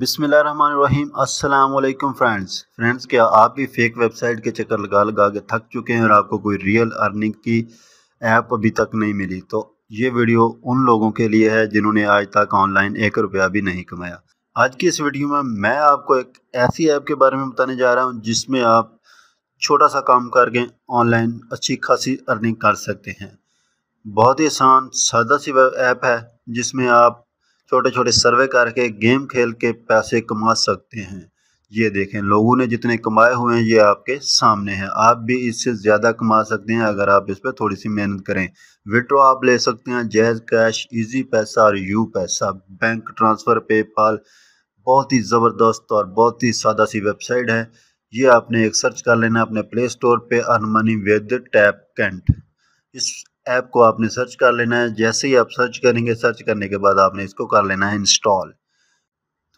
बिसमीम अल्लाम friends friends क्या आप भी फेक वेबसाइट के चक्कर लगा लगा के थक चुके हैं और आपको कोई रियल अर्निंग की ऐप अभी तक नहीं मिली तो ये वीडियो उन लोगों के लिए है जिन्होंने आज तक ऑनलाइन एक रुपया भी नहीं कमाया आज की इस वीडियो में मैं आपको एक ऐसी ऐप के बारे में बताने जा रहा हूँ जिसमें आप छोटा सा काम करके ऑनलाइन अच्छी खासी अर्निंग कर सकते हैं बहुत ही आसान सादा सी ऐप है जिसमें आप छोटे छोटे सर्वे करके गेम खेल के पैसे कमा सकते हैं ये देखें लोगों ने जितने कमाए हुए हैं ये आपके सामने हैं आप भी इससे ज़्यादा कमा सकते हैं अगर आप इस पर थोड़ी सी मेहनत करें विड्रो आप ले सकते हैं जैज कैश इजी पैसा और यू पैसा बैंक ट्रांसफ़र पेपाल बहुत ही ज़बरदस्त और बहुत ही सादा सी वेबसाइट है ये आपने एक सर्च कर लेना अपने प्ले स्टोर पर अनमनी विद टैप कैंट इस ऐप को आपने सर्च कर लेना है जैसे ही आप सर्च करेंगे सर्च करने के बाद आपने इसको कर लेना है इंस्टॉल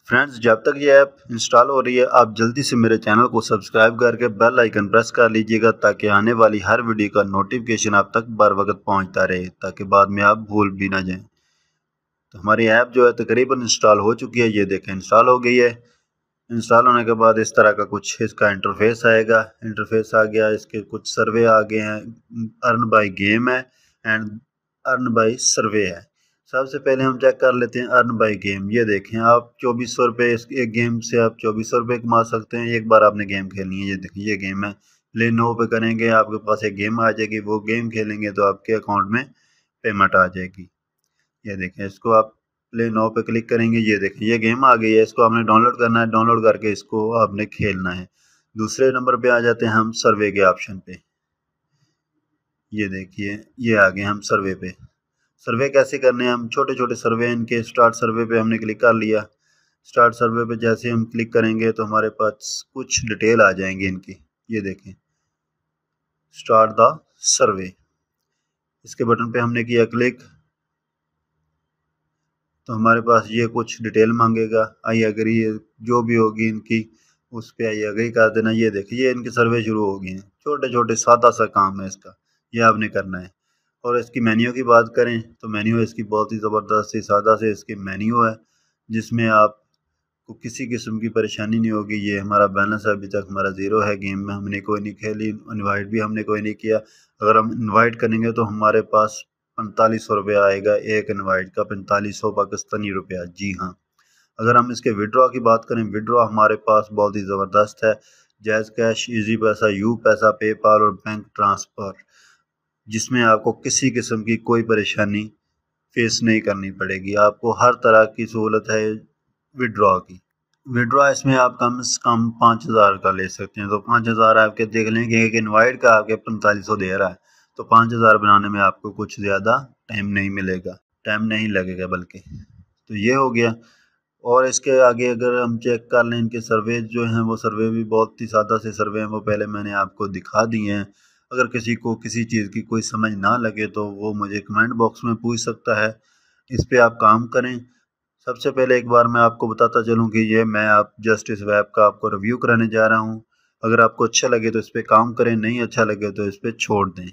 फ्रेंड्स जब तक ये ऐप इंस्टॉल हो रही है आप जल्दी से मेरे चैनल को सब्सक्राइब करके बेल आइकन प्रेस कर लीजिएगा ताकि आने वाली हर वीडियो का नोटिफिकेशन आप तक बर वक्त पहुंचता रहे ताकि बाद में आप भूल भी ना जाएं तो हमारी ऐप जो है तकरीबन इंस्टॉल हो चुकी है ये देखें इंस्टॉल हो गई है इंस्टॉल होने के बाद इस तरह का कुछ इसका इंटरफेस आएगा इंटरफेस आ गया इसके कुछ सर्वे आ गए हैं अर्न बाई गेम है एंड अर्न बाई सर्वे है सबसे पहले हम चेक कर लेते हैं अर्न बाई गेम ये देखें आप चौबीस सौ रुपये एक गेम से आप चौबीस सौ रुपये कमा सकते हैं एक बार आपने गेम खेलनी है ये देखिए ये गेम है प्ले नो पे करेंगे आपके पास एक गेम आ जाएगी वो गेम खेलेंगे तो आपके अकाउंट में पेमेंट आ जाएगी ये देखें इसको आप प्ले नो पे क्लिक करेंगे ये देखें ये गेम आ गई है इसको आपने डाउनलोड करना है डाउनलोड करके इसको आपने खेलना है दूसरे नंबर पे आ जाते हैं हम सर्वे के ऑप्शन पे ये देखिए ये आ गए हम सर्वे पे सर्वे कैसे करने हैं हम छोटे छोटे सर्वे इनके स्टार्ट सर्वे पे हमने क्लिक कर लिया स्टार्ट सर्वे पे जैसे हम क्लिक करेंगे तो हमारे पास कुछ डिटेल आ जाएंगे इनकी ये देखें स्टार्ट द सर्वे इसके बटन पे हमने किया क्लिक तो हमारे पास ये कुछ डिटेल मांगेगा आई अग्री जो भी होगी इनकी उस पर आई अग्री कर देना ये देखिए ये इनकी सर्वे शुरू होगी छोटे छोटे सादा सा काम है इसका यह आपने करना है और इसकी मेन्यू की बात करें तो मेन्यू इसकी बहुत ही ज़बरदस्त से सादा से इसके मेन्यू है जिसमें आपको किसी किस्म की परेशानी नहीं होगी ये हमारा बैलेंस अभी तक हमारा ज़ीरो है गेम में हमने कोई नहीं खेली इनवाइट भी हमने कोई नहीं किया अगर हम इनवाइट करेंगे तो हमारे पास पैंतालीस सौ रुपया आएगा एक इनवाइट का पैंतालीस सौ पाकिस्तानी रुपया जी हाँ अगर हम इसके विड्रॉ की बात करें विड्रॉ हमारे पास बहुत ही ज़बरदस्त है JazzCash Easypaisa UPaisa PayPal और बैंक ट्रांसफ़र जिसमें आपको किसी किस्म की कोई परेशानी फेस नहीं करनी पड़ेगी आपको हर तरह की सहूलत है विड्रॉ की विड्रॉ इसमें आप कम से कम पाँच हज़ार का ले सकते हैं तो पाँच हज़ार आपके देख लें कि एक इन्वाइट का आपके पैंतालीस सौ दे रहा है तो पाँच हज़ार बनाने में आपको कुछ ज़्यादा टाइम नहीं मिलेगा टाइम नहीं लगेगा बल्कि तो ये हो गया और इसके आगे अगर हम चेक कर लें इनके सर्वे जो हैं वो सर्वे भी बहुत ही सादा से सर्वे हैं वो पहले मैंने आपको दिखा दिए हैं अगर किसी को किसी चीज़ की कोई समझ ना लगे तो वो मुझे कमेंट बॉक्स में पूछ सकता है इस पर आप काम करें सबसे पहले एक बार मैं आपको बताता चलूँ कि ये मैं आप जस्ट इस का आपको रिव्यू कराने जा रहा हूँ अगर आपको अच्छा लगे तो इस पर काम करें नहीं अच्छा लगे तो इस पर छोड़ दें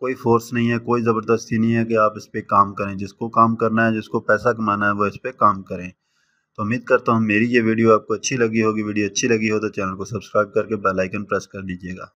कोई फोर्स नहीं है कोई ज़बरदस्ती नहीं है कि आप इस पर काम करें जिसको काम करना है जिसको पैसा कमाना है वो इस पर काम करें तो उम्मीद करता हूँ मेरी ये वीडियो आपको अच्छी लगी होगी वीडियो अच्छी लगी हो तो चैनल को सब्सक्राइब करके बेल आइकन प्रेस कर लीजिएगा